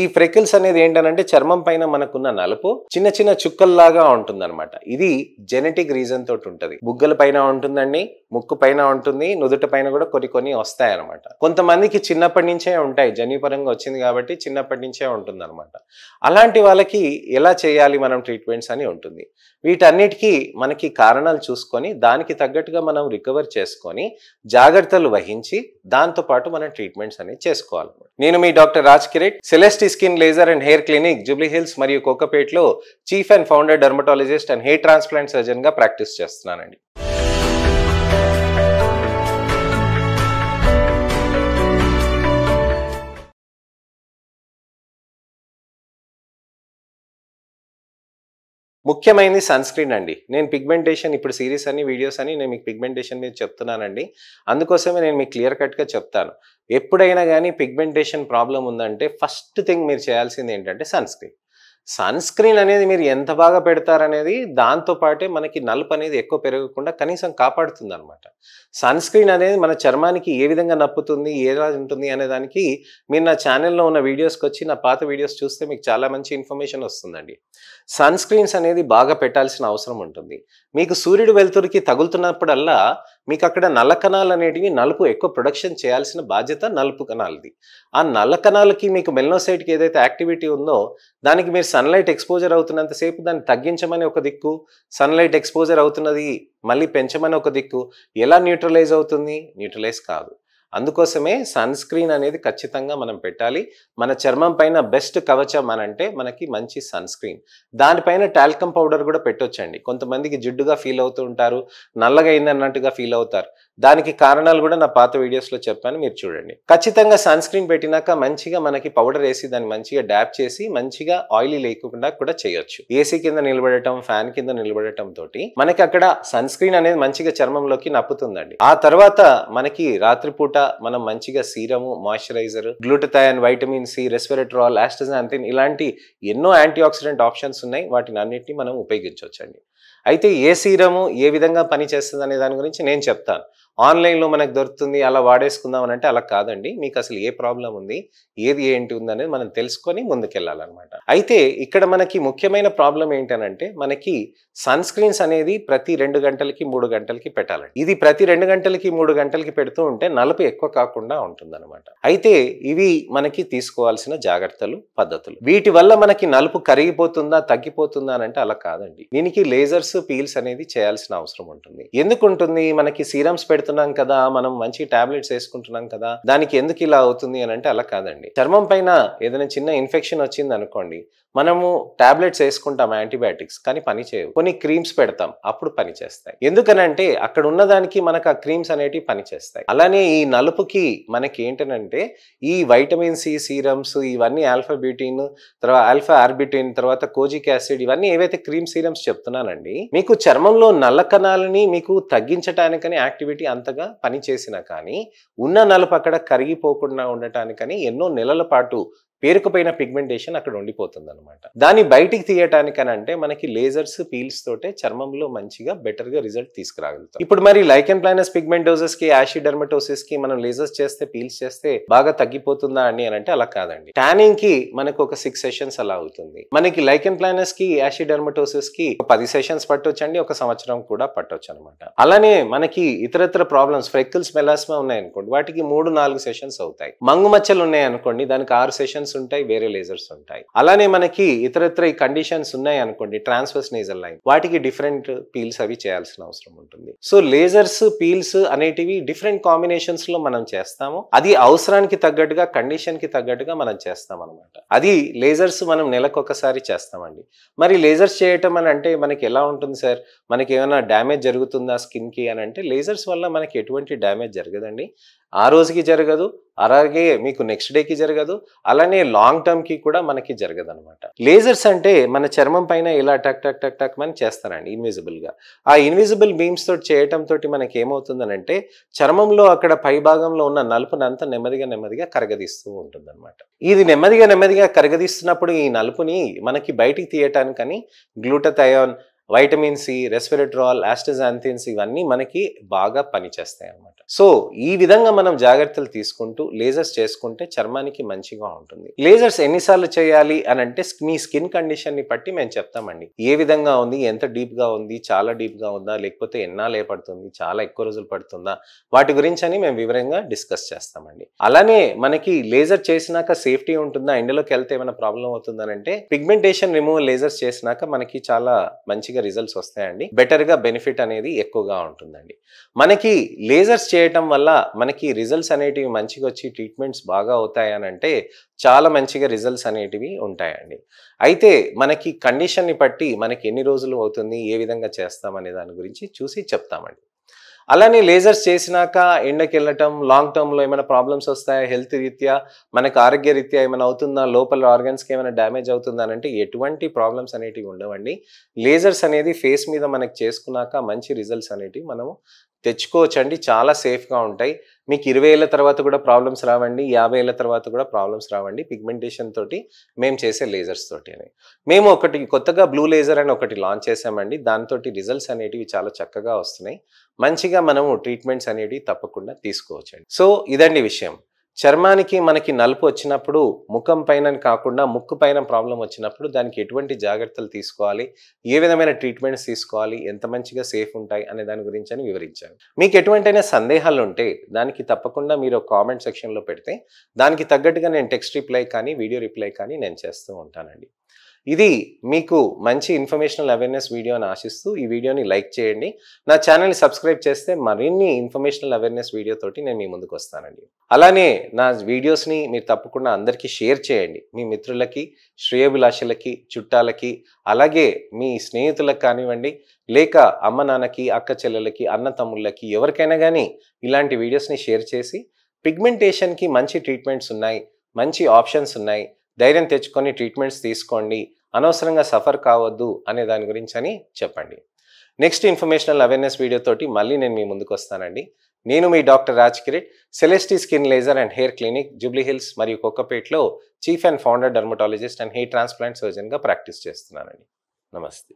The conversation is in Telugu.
ఈ ఫ్రెకిల్స్ అనేది ఏంటంటే చర్మం పైన మనకున్న నలుపు చిన్న చిన్న చుక్కల్లాగా ఉంటుందన్నమాట ఇది జెనెటిక్ రీజన్ తోటి ఉంటుంది బుగ్గల పైన ఉంటుందండి ముక్కు పైన ఉంటుంది నుదుట పైన కూడా కొన్ని కొన్ని వస్తాయి అనమాట కొంతమందికి చిన్నప్పటి నుంచే ఉంటాయి జన్యుపరంగా వచ్చింది కాబట్టి చిన్నప్పటి నుంచే ఉంటుందన్నమాట అలాంటి వాళ్ళకి ఎలా చేయాలి మనం ట్రీట్మెంట్స్ అని ఉంటుంది వీటన్నిటికీ మనకి కారణాలు చూసుకొని దానికి తగ్గట్టుగా మనం రికవర్ చేసుకొని జాగ్రత్తలు వహించి దాంతోపాటు మనం ట్రీట్మెంట్స్ అనేవి చేసుకోవాలన్నమాట నేను మీ doctor Raj Kireet Celestee skin laser and hair clinic Jubilee Hills మరియు కోకపేట్లో chief and founder dermatologist and hair transplant సర్జన్గా ప్రాక్టీస్ చేస్తున్నానండి ముఖ్యమైనది సన్ స్క్రీన్ అండి నేను పిగ్మెంటేషన్ ఇప్పుడు సిరీస్ అని వీడియోస్ అని నేను మీకు పిగ్మెంటేషన్ మీద చెప్తున్నానండి అందుకోసమే నేను మీకు క్లియర్ కట్గా చెప్తాను ఎప్పుడైనా కానీ పిగ్మెంటేషన్ ప్రాబ్లం ఉందంటే ఫస్ట్ థింగ్ మీరు చేయాల్సింది ఏంటంటే సన్ స్క్రీన్ సన్ స్క్రీన్ అనేది మీరు ఎంత బాగా పెడతారనేది దాంతోపాటే మనకి నలుపు అనేది ఎక్కువ పెరగకుండా కనీసం కాపాడుతుంది అనమాట సన్ స్క్రీన్ అనేది మన చర్మానికి ఏ విధంగా నప్పుతుంది ఎలా ఉంటుంది అనే దానికి మీరు నా ఛానల్లో ఉన్న వీడియోస్కి వచ్చి నా పాత వీడియోస్ చూస్తే మీకు చాలా మంచి ఇన్ఫర్మేషన్ వస్తుందండి సన్ స్క్రీన్స్ అనేది బాగా పెట్టాల్సిన అవసరం ఉంటుంది మీకు సూర్యుడు వెలుతురికి తగులుతున్నప్పుడల్లా మీకు అక్కడ నల్ల కణాలు అనేటివి నలుపు ఎక్కువ ప్రొడక్షన్ చేయాల్సిన బాధ్యత నలుపు కణాలది ఆ నల్ల కణాలకి మీకు మెల్నోసైట్కి ఏదైతే యాక్టివిటీ ఉందో దానికి మీరు సన్లైట్ ఎక్స్పోజర్ అవుతున్నంతసేపు దాన్ని తగ్గించమని ఒక దిక్కు సన్లైట్ ఎక్స్పోజర్ అవుతున్నది మళ్ళీ పెంచమని ఒక దిక్కు ఎలా న్యూట్రలైజ్ అవుతుంది న్యూట్రలైజ్ కాదు అందుకోసమే సన్ స్క్రీన్ అనేది ఖచ్చితంగా మనం పెట్టాలి మన చర్మం పైన బెస్ట్ కవచం అనంటే మనకి మంచి సన్ స్క్రీన్ దానిపైన టాల్కమ్ పౌడర్ కూడా పెట్టొచ్చండి కొంతమందికి జిడ్డుగా ఫీల్ అవుతూ ఉంటారు నల్లగా అయిందన్నట్టుగా ఫీల్ అవుతారు దానికి కారణాలు కూడా నా పాత వీడియోస్లో చెప్పాను మీరు చూడండి ఖచ్చితంగా సన్ స్క్రీన్ పెట్టినాక మంచిగా మనకి పౌడర్ వేసి దాన్ని మంచిగా డ్యాప్ చేసి మంచిగా ఆయిలీ లేకుండా కూడా చేయొచ్చు ఏసీ కింద నిలబడటం ఫ్యాన్ కింద నిలబడటం తోటి మనకి అక్కడ సన్ స్క్రీన్ అనేది మంచిగా చర్మంలోకి నప్పుతుందండి ఆ తర్వాత మనకి రాత్రిపూట మనం మంచిగా serum moisturiser glutathione vitamin C resveratrol astaxanthin ఇలాంటి ఎన్నో యాంటీ ఆక్సిడెంట్ ఆప్షన్స్ ఉన్నాయి వాటిని అన్నింటినీ మనం ఉపయోగించవచ్చండి అయితే ఏ సీరము ఏ విధంగా పనిచేస్తుంది అనే దాని గురించి నేను చెప్తాను ఆన్లైన్లో మనకు దొరుకుతుంది అలా వాడేసుకుందాం అంటే అలా కాదండి మీకు అసలు ఏ ప్రాబ్లం ఉంది ఏది ఏంటి ఉందనేది మనం తెలుసుకొని ముందుకెళ్ళాలన్నమాట అయితే ఇక్కడ మనకి ముఖ్యమైన ప్రాబ్లం ఏంటనంటే మనకి సన్ స్క్రీన్స్ అనేది ప్రతి రెండు గంటలకి మూడు గంటలకి పెట్టాలండి ఇది ప్రతి రెండు గంటలకి మూడు గంటలకి పెడుతూ ఉంటే నలుపు ఎక్కువ కాకుండా ఉంటుందన్నమాట అయితే ఇవి మనకి తీసుకోవాల్సిన జాగ్రత్తలు పద్ధతులు వీటి వల్ల మనకి నలుపు కరిగిపోతుందా తగ్గిపోతుందా అంటే అలా కాదండి దీనికి లేజర్స్ పీల్స్ అనేది చేయాల్సిన అవసరం ఉంటుంది ఎందుకు ఉంటుంది మనకి సీరమ్స్ పెడుతుంది పెడుతున్నాం కదా మనం మంచి టాబ్లెట్స్ వేసుకుంటున్నాం కదా దానికి ఎందుకు ఇలా అవుతుంది అని అంటే అలా కాదండి చర్మం పైన ఏదైనా చిన్న ఇన్ఫెక్షన్ వచ్చింది అనుకోండి మనము టాబ్లెట్స్ వేసుకుంటాం యాంటీబయాటిక్స్ కానీ పని చేయవు కొన్ని క్రీమ్స్ పెడతాం అప్పుడు పని చేస్తాయి ఎందుకనంటే అక్కడ ఉన్నదానికి మనకు ఆ క్రీమ్స్ అనేటివి పని చేస్తాయి అలానే ఈ నలుపుకి మనకి ఏంటనంటే ఈ వైటమిన్ సి సీరమ్స్ ఇవన్నీ ఆల్ఫా బ్యూటీన్ తర్వాత ఆల్ఫా ఆర్బిటిన్ తర్వాత కోజిక్ యాసిడ్ ఇవన్నీ ఏవైతే క్రీమ్ సీరమ్స్ చెప్తున్నానండి మీకు చర్మంలో నల్ల కణాలని మీకు తగ్గించడానికని యాక్టివిటీ అంతగా పని చేసినా కానీ ఉన్న నలుపు అక్కడ కరిగిపోకుండా ఉండటానికని ఎన్నో నెలల పాటు పేరుకుపోయిన పిగ్మెంటేషన్ అక్కడ ఉండిపోతుంది అనమాట దాన్ని బయటికి తీయటానికి అని అంటే మనకి లేజర్స్ పీల్స్ తోటే చర్మంలో మంచిగా బెటర్ గా రిజల్ట్ తీసుకురాగలుగుతాం ఇప్పుడు మరి లైకెన్ ప్లానస్ పిగ్మెంటోసెస్ కి యాసిడ్ డర్మటోసిస్ కి మనం లేజర్స్ చేస్తే పీల్స్ చేస్తే బాగా తగ్గిపోతుందా అని అంటే అలా కాదండి ట్యానింగ్ కి మనకు ఒక సిక్స్ సెషన్స్ అలా అవుతుంది మనకి లైకెన్ ప్లానస్ కి యాసిడ్ డర్మటోసిస్ కి పది సెషన్స్ పట్టొచ్చండి ఒక సంవత్సరం కూడా పట్టొచ్చు అనమాట అలానే మనకి ఇతరత్ర ప్రాబ్లమ్స్ ఫ్రెక్కిల్స్ మెలాస్మా ఉన్నాయనుకోండి వాటికి మూడు నాలుగు సెషన్స్ అవుతాయి మంగు మచ్చలు ఉన్నాయి అనుకోండి దానికి ఆరు సెషన్స్ ఉంటాయి వేరే లేజర్స్ ఉంటాయి అలానే మనకి ఇతరత్ర ఈ కండిషన్స్ ఉన్నాయి అనుకోండి ట్రాన్స్ఫర్స్ నేజల్ లైన్ వాటికి డిఫరెంట్ పీల్స్ అవి చేయాల్సిన అవసరం ఉంటుంది సో లేజర్స్ పీల్స్ అనేటివి డిఫరెంట్ కాంబినేషన్స్ లో మనం చేస్తాము అది అవసరానికి తగ్గట్టుగా కండిషన్ కి తగ్గట్టుగా మనం చేస్తాం అనమాట అది లేజర్స్ మనం నెలకొకసారి చేస్తామండి మరి లేజర్స్ చేయటం అని అంటే మనకి ఎలా ఉంటుంది సార్ మనకి ఏమైనా డ్యామేజ్ జరుగుతుందా స్కిన్కి అని అంటే లేజర్స్ వల్ల మనకి ఎటువంటి డ్యామేజ్ జరగదండి ఆ రోజుకి జరగదు అలాగే మీకు నెక్స్ట్ డేకి జరగదు అలానే లాంగ్ టర్మ్కి కూడా మనకి జరగదు అనమాట లేజర్స్ అంటే మన చర్మం పైన ఇలా టక్ టక్ టక్ టక్ అని చేస్తారండి ఇన్విజిబుల్గా ఆ ఇన్విజిబుల్ బీమ్స్ తోటి చేయటం తోటి మనకి అంటే చర్మంలో అక్కడ పై భాగంలో ఉన్న నలుపునంతా నెమ్మదిగా నెమ్మదిగా కరగదీస్తూ ఉంటుందన్నమాట ఇది నెమ్మదిగా నెమ్మదిగా కరగదీస్తున్నప్పుడు ఈ నలుపుని మనకి బయటికి తీయటానికని glutathione vitamin C resveratrol astaxanthins ఇవన్నీ మనకి బాగా పనిచేస్తాయి అనమాట సో ఈ విధంగా మనం జాగ్రత్తలు తీసుకుంటూ లేజర్స్ చేసుకుంటే చర్మానికి మంచిగా ఉంటుంది లేజర్స్ ఎన్నిసార్లు చేయాలి అని అంటే మీ స్కిన్ కండిషన్ ని బట్టి మేము చెప్తామండి ఏ విధంగా ఉంది ఎంత డీప్ గా ఉంది చాలా డీప్ గా ఉందా లేకపోతే ఎన్నాళ్ళు లేపడుతుంది చాలా ఎక్కువ రోజులు పడుతుందా వాటి గురించి అని మేము వివరంగా డిస్కస్ చేస్తామండి అలానే మనకి లేజర్ చేసినాక సేఫ్టీ ఉంటుందా ఎండలోకి వెళ్తే ఏమైనా ప్రాబ్లం అవుతుందని అంటే పిగ్మెంటేషన్ రిమూవల్ లేజర్స్ చేసినాక మనకి చాలా మంచి మంచిగా రిజల్ట్స్ వస్తాయండి బెటర్గా బెనిఫిట్ అనేది ఎక్కువగా ఉంటుందండి మనకి లేజర్స్ చేయటం వల్ల మనకి రిజల్ట్స్ అనేటివి మంచిగా వచ్చి ట్రీట్మెంట్స్ బాగా అవుతాయనంటే చాలా మంచిగా రిజల్ట్స్ అనేటివి ఉంటాయండి అయితే మనకి కండిషన్ని బట్టి మనకి ఎన్ని రోజులు అవుతుంది ఏ విధంగా చేస్తామనే దాని గురించి చూసి చెప్తామండి అలానే లేజర్స్ చేసినాక ఎండకి వెళ్ళటం లాంగ్ టర్మ్లో ఏమైనా ప్రాబ్లమ్స్ వస్తాయా హెల్త్ రీత్యా మనకు ఆరోగ్య రీత్యా ఏమైనా అవుతుందా లోపల ఆర్గన్స్కి ఏమైనా డ్యామేజ్ అవుతుందా అంటే ఎటువంటి ప్రాబ్లమ్స్ అనేటివి ఉండవండి లేజర్స్ అనేది ఫేస్ మీద మనకు చేసుకున్నాక మంచి రిజల్ట్స్ అనేటివి మనము తెచ్చుకోవచ్చండి చాలా సేఫ్గా ఉంటాయి మీకు ఇరవై ఏళ్ళ తర్వాత కూడా ప్రాబ్లమ్స్ రావండి యాభై ఏళ్ళ తర్వాత కూడా ప్రాబ్లమ్స్ రావండి పిగ్మెంటేషన్ తోటి మేము చేసే లేజర్స్ తోటి అని మేము ఒకటి కొత్తగా బ్లూ లేజర్ అని ఒకటి లాంచ్ చేసామండి దాంతో రిజల్ట్స్ అనేటివి చాలా చక్కగా వస్తున్నాయి మంచిగా మనము ట్రీట్మెంట్స్ అనేటివి తప్పకుండా తీసుకోవచ్చండి సో ఇదండి విషయం చర్మానికి మనకి నలుపు వచ్చినప్పుడు ముఖం పైన కాకుండా ముక్కు పైన ప్రాబ్లం వచ్చినప్పుడు దానికి ఎటువంటి జాగ్రత్తలు తీసుకోవాలి ఏ విధమైన ట్రీట్మెంట్స్ తీసుకోవాలి ఎంత మంచిగా సేఫ్ ఉంటాయి అనే దాని గురించి అని వివరించాను మీకు ఎటువంటి సందేహాలు ఉంటే దానికి తప్పకుండా మీరు కామెంట్ సెక్షన్లో పెడితే దానికి తగ్గట్టుగా నేను టెక్స్ట్ రిప్లై కానీ వీడియో రిప్లై కానీ నేను చేస్తూ ఉంటానండి ఇది మీకు మంచి ఇన్ఫర్మేషనల్ అవేర్నెస్ వీడియో అని ఆశిస్తూ ఈ వీడియోని లైక్ చేయండి నా ఛానల్ని సబ్స్క్రైబ్ చేస్తే మరిన్ని ఇన్ఫర్మేషనల్ అవేర్నెస్ వీడియోతోటి నేను మీ ముందుకు వస్తానండి అలానే నా వీడియోస్ని మీరు తప్పకుండా అందరికీ షేర్ చేయండి మీ మిత్రులకి శ్రేయభిలాషలకి చుట్టాలకి అలాగే మీ స్నేహితులకు కానివ్వండి లేక అమ్మ నాన్నకి అక్క చెల్లెలకి అన్న తమ్ముళ్ళకి ఎవరికైనా కానీ ఇలాంటి వీడియోస్ని షేర్ చేసి పిగ్మెంటేషన్కి మంచి ట్రీట్మెంట్స్ ఉన్నాయి మంచి ఆప్షన్స్ ఉన్నాయి ధైర్యం తెచ్చుకొని ట్రీట్మెంట్స్ తీసుకోండి అనవసరంగా సఫర్ కావద్దు అనే దాని గురించి అని చెప్పండి నెక్స్ట్ ఇన్ఫర్మేషనల్ అవేర్నెస్ వీడియోతోటి మళ్ళీ నేను మీ ముందుకు వస్తానండి నేను మీ doctor Raj Kireet Celestee skin laser and hair clinic Jubilee Hills మరియు కొక్కపేట్లో chief and founder dermatologist and hair transplant సర్జన్గా ప్రాక్టీస్ చేస్తున్నానండి నమస్తే